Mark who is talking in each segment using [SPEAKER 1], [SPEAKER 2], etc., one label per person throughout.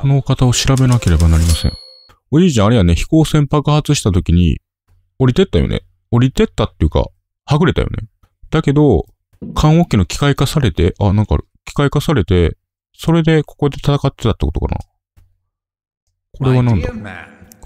[SPEAKER 1] この方を調べなければなりません。おじいちゃんあれやね、飛行船爆発した時に、降りてったよね。降りてったっていうか、はぐれたよね。だけど、缶桶の機械化されて、あ、なんか機械化されて、それでここで戦ってたってことかな。これは何だ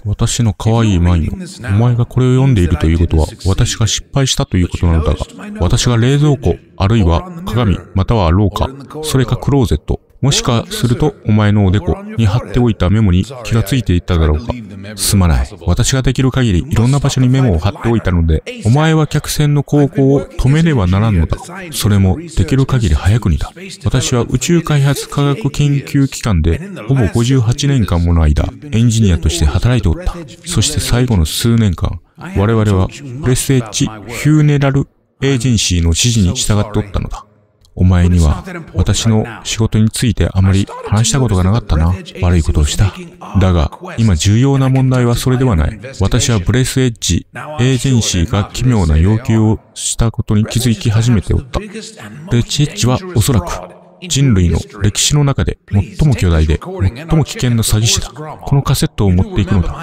[SPEAKER 1] 私の可愛いマインド。お前がこれを読んでいるということは、私が失敗したということなのだが、私が冷蔵庫、あるいは鏡、または廊下、それかクローゼット、もしかするとお前のおでこに貼っておいたメモに気がついていっただろうか。すまない。私ができる限りいろんな場所にメモを貼っておいたので、お前は客船の航行を止めねばならんのだ。それもできる限り早くにだ。私は宇宙開発科学研究機関でほぼ58年間もの間、エンジニアとして働いておった。そして最後の数年間、我々はプレスエッジ・ヒューネラル・エージェンシーの指示に従っておったのだ。お前には私の仕事についてあまり話したことがなかったな。悪いことをした。だが、今重要な問題はそれではない。私はブレスエッジ、エージェンシーが奇妙な要求をしたことに気づき始めておった。ブレジエッジはおそらく人類の歴史の中で最も巨大で最も危険な詐欺師だ。このカセットを持っていくのだ。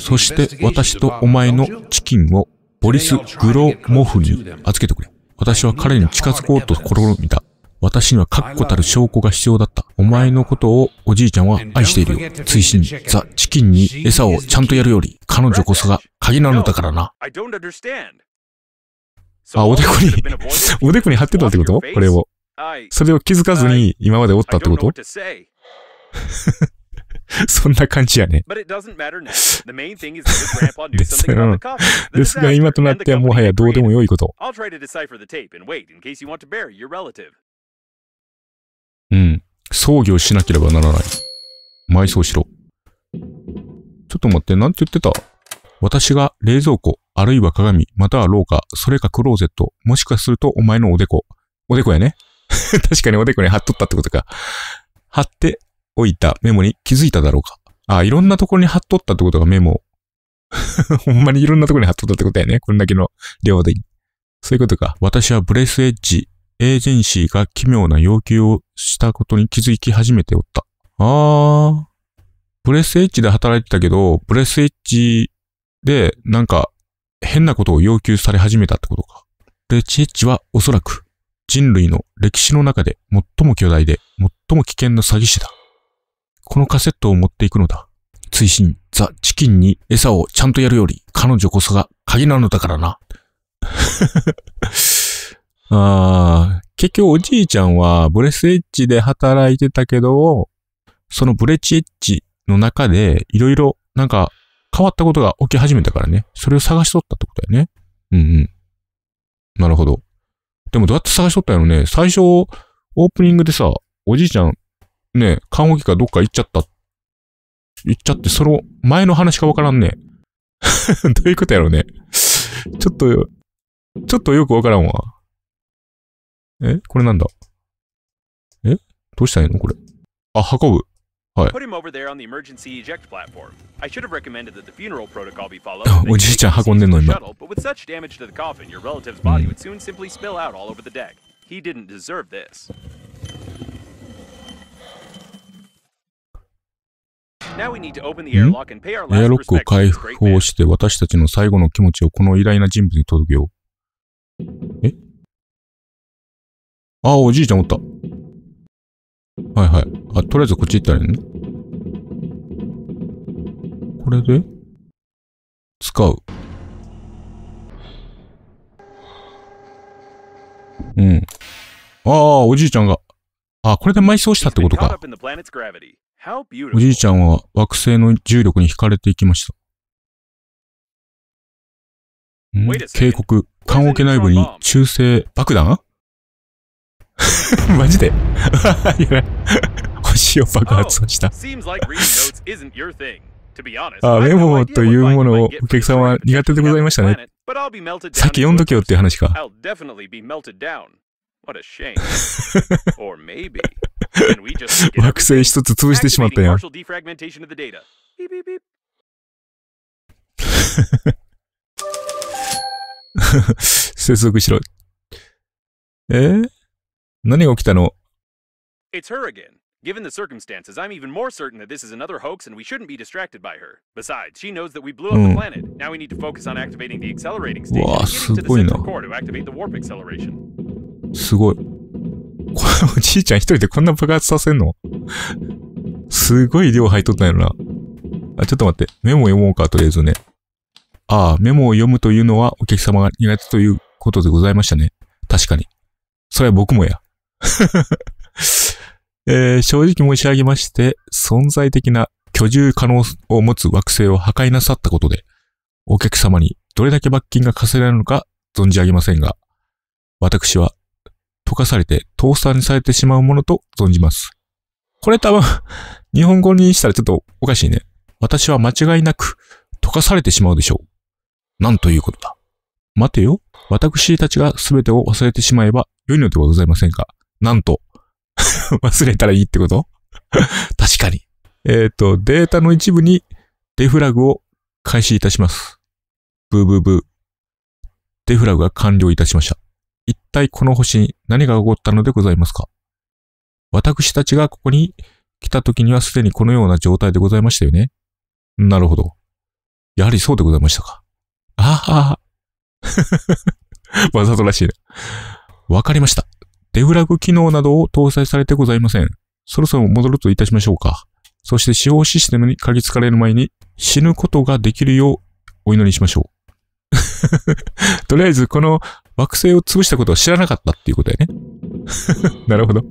[SPEAKER 1] そして私とお前のチキンをボリス・グローモフに預けてくれ。私は彼に近づこうと試みた。私には確固たる証拠が必要だった。お前のことをおじいちゃんは愛しているよ。追伸、ザ・チキンに餌をちゃんとやるより、彼女こそが鍵なのだからな。あ、おでこに おでこに貼ってたってことこれを。それを気づかずに今までおったってこと そんな感じやね。ですが今となってはもはやどうでもよいこと。うん。葬儀をしなければならない。埋葬しろ。ちょっと待って、なんて言ってた私が冷蔵庫、あるいは鏡、または廊下、それかクローゼット、もしかするとお前のおでこ。おでこやね。確かにおでこに貼っとったってことか。貼って、置いたメモに気づいただろうか。あ、いろんなところに貼っとったってことがメモ。ほんまにいろんなところに貼っとったってことやね。こんだけの量で。そういうことか。私はブレスエッジ、エージェンシーが奇妙な要求をしたことに気づき始めておった。あー。ブレスエッジで働いてたけど、ブレスエッジでなんか変なことを要求され始めたってことか。ブレスエッジはおそらく人類の歴史の中で最も巨大で最も危険な詐欺師だ。このカセットを持っていくのだ。追伸、ザ・チキンに餌をちゃんとやるより、彼女こそが鍵なのだからな。あ結局おじいちゃんはブレスエッジで働いてたけど、そのブレチエッジの中でいろいろなんか変わったことが起き始めたからね。それを探しとったってことだよね。うんうん。なるほど。でもどうやって探しとったんやろね。最初、オープニングでさ、おじいちゃんね、看護機がどっか行っちゃった。行っちゃって、その前の話かわからんね。どういうことやろうね。ちょっと、ちょっとよくわからんわ。えこれなんだえどうしたらいいのこれ。あ、運ぶ。はい。
[SPEAKER 2] おじいちゃん運んでんの今。エアロ
[SPEAKER 1] ックを開放して私たちの最後の気持ちをこの偉大な人物に届けよう。えあ、おじいちゃんおった。はいはい。あ、とりあえずこっち行ったらいいね。これで使う。うん。ああ、おじいちゃんが。あ、これで埋葬したってことか。おじいちゃんは惑星の重力に惹かれていきました。警告。棺桶内部に中性爆弾 マジで星 を爆発した。あ、メモというものをお客さんは苦手でございましたね。さっき読んどけよっていう話か。惑星一つ潰してしまったやん。接続しろ。えー、何が起きたの
[SPEAKER 2] It's her again. Given the circumstances, I'm even more certain that this is another hoax and we shouldn't be distracted by her. Besides, she knows that we blew up the planet. Now we need to focus on activating the accelerating station and getting to the central core to activate the warp acceleration.
[SPEAKER 1] すごい。おじいちゃん一人でこんな爆発させんのすごい量入っとったんやろな。あ、ちょっと待って。メモ読もうか、とりあえずね。ああ、メモを読むというのはお客様が苦手ということでございましたね。確かに。それは僕もや。えー、正直申し上げまして、存在的な居住可能を持つ惑星を破壊なさったことで、お客様にどれだけ罰金が課せられるのか存じ上げませんが、私は溶かされてトースターにされてしまうものと存じます。これ多分、日本語にしたらちょっとおかしいね。私は間違いなく溶かされてしまうでしょう。なんということだ。待てよ。私たちが全てを忘れてしまえば良いのではございませんか。なんと。忘れたらいいってこと 確かに。えっ、ー、と、データの一部にデフラグを開始いたします。ブーブーブー。デフラグが完了いたしました。一体この星に何が起こったのでございますか私たちがここに来た時にはすでにこのような状態でございましたよね。なるほど。やはりそうでございましたか。ああ。わざとらしいな。わかりました。デフラグ機能などを搭載されてございません。そろそろ戻るといたしましょうか。そして使用システムに嗅ぎつかれる前に死ぬことができるようお祈りしましょう。とりあえずこの惑星を潰したことを知らなかったっていうことやね。なるほど。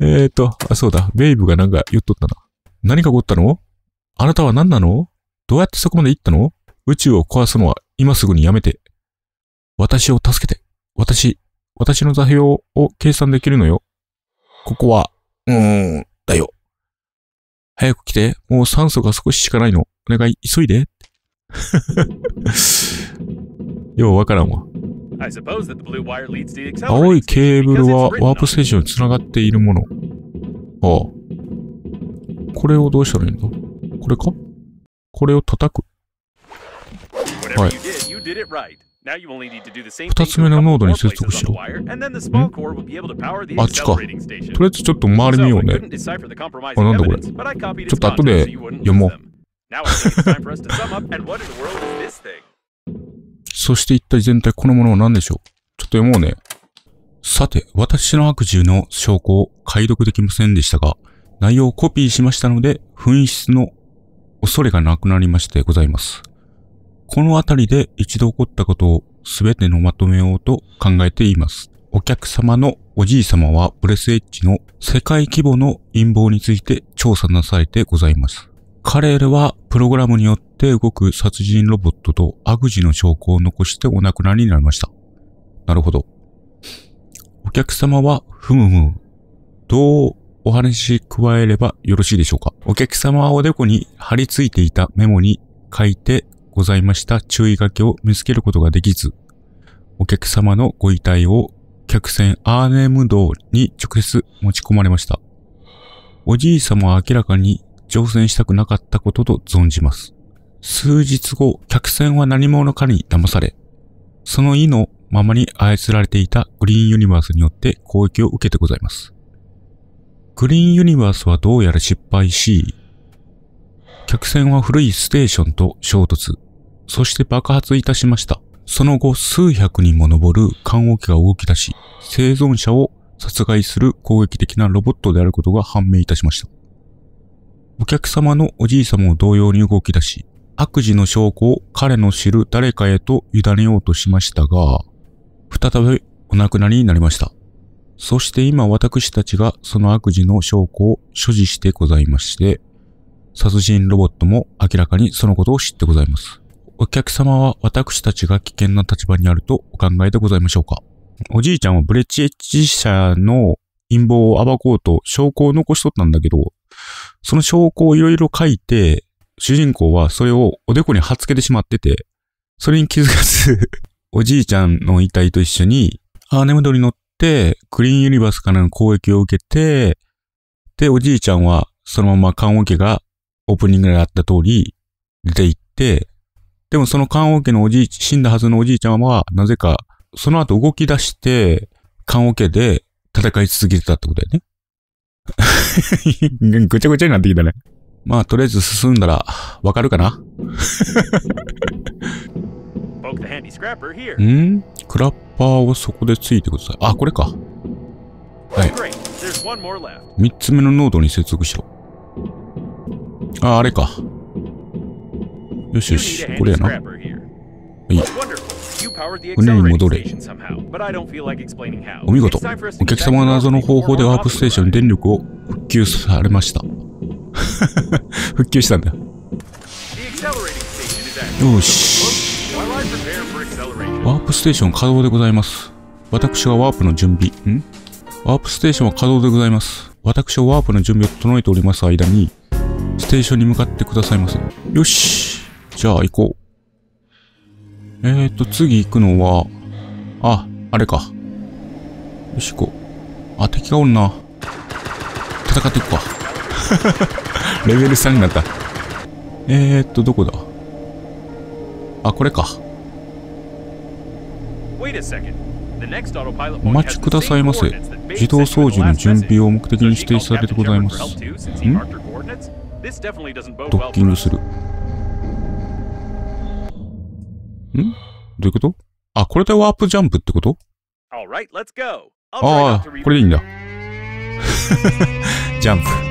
[SPEAKER 1] えっ、ー、と、あ、そうだ。ベイブがなんか言っとったな。何が起こったのあなたは何なのどうやってそこまで行ったの宇宙を壊すのは今すぐにやめて。私を助けて。私、私の座標を計算できるのよ。ここは、うーん、だよ。早く来て。もう酸素が少ししかないの。お願い、急いで。ようわからんわ。青
[SPEAKER 2] いケーブルはワープス
[SPEAKER 1] テーションにつながっているもの。ああ。これをどうしたらいいんだこれかこれを叩く。はい。2つ目のノードに接続しろ。んあっちか。とりあえずちょっと周り見ようね。あ、なんだこれ。ちょっと後で読もう。そして一体全体このものは何でしょうちょっと読もうね。さて、私の悪獣の証拠を解読できませんでしたが、内容をコピーしましたので、紛失の恐れがなくなりましてございます。このあたりで一度起こったことを全てのまとめようと考えています。お客様のおじい様はブレスエッジの世界規模の陰謀について調査なされてございます。彼らはプログラムによって動く殺人ロボットと悪事の証拠を残してお亡くなりになりました。なるほど。お客様は、ふむふむ、どうお話し加えればよろしいでしょうかお客様はおでこに貼り付いていたメモに書いてございました注意書きを見つけることができず、お客様のご遺体を客船アーネムドに直接持ち込まれました。おじい様は明らかに乗船したくなかったことと存じます。数日後、客船は何者かに騙され、その意のままに操られていたグリーンユニバースによって攻撃を受けてございます。グリーンユニバースはどうやら失敗し、客船は古いステーションと衝突、そして爆発いたしました。その後、数百人も上る艦桶機が動き出し、生存者を殺害する攻撃的なロボットであることが判明いたしました。お客様のおじい様も同様に動き出し、悪事の証拠を彼の知る誰かへと委ねようとしましたが、再びお亡くなりになりました。そして今私たちがその悪事の証拠を所持してございまして、殺人ロボットも明らかにそのことを知ってございます。お客様は私たちが危険な立場にあるとお考えでございましょうかおじいちゃんはブレッジエッジ社の陰謀を暴こうと証拠を残しとったんだけど、その証拠をいろいろ書いて、主人公はそれをおでこに貼っつけてしまってて、それに気づかず おじいちゃんの遺体と一緒に、アーネムドに乗って、クリーンユニバースからの攻撃を受けて、で、おじいちゃんは、そのまま缶桶がオープニングであった通り、出て行って、でもその缶桶のおじい、死んだはずのおじいちゃんは、なぜか、その後動き出して、缶桶で戦い続けてたってことだよね。ぐちゃぐちゃになってきたね。まあ、とりあえず進んだら、わかるかなんクラッパーをそこでついてください。あ、これか。はい。3つ目のノードに接続しろ。あ、あれか。よしよし、これやな。はい。船に戻れ。
[SPEAKER 2] お見事。お客様の謎の方法でワープス
[SPEAKER 1] テーション電力を復旧されました。復旧したんだ。よし。ワープステーション稼働でございます。私はワープの準備。んワープステーションは稼働でございます。私はワープの準備を整えております間に、ステーションに向かってくださいませ。よし。じゃあ行こう。えーと、次行くのは、あ、あれか。よし、こう。あ、敵がおるな。戦っていくか。レベル3になった。えーと、どこだあ、これか。お待ちくださいませ。自動掃除の準備を目的に指定されてございます。んドッキングする。んどういうことあ、これでワープジャンプってことああ、これでいいんだ。ジャンプ。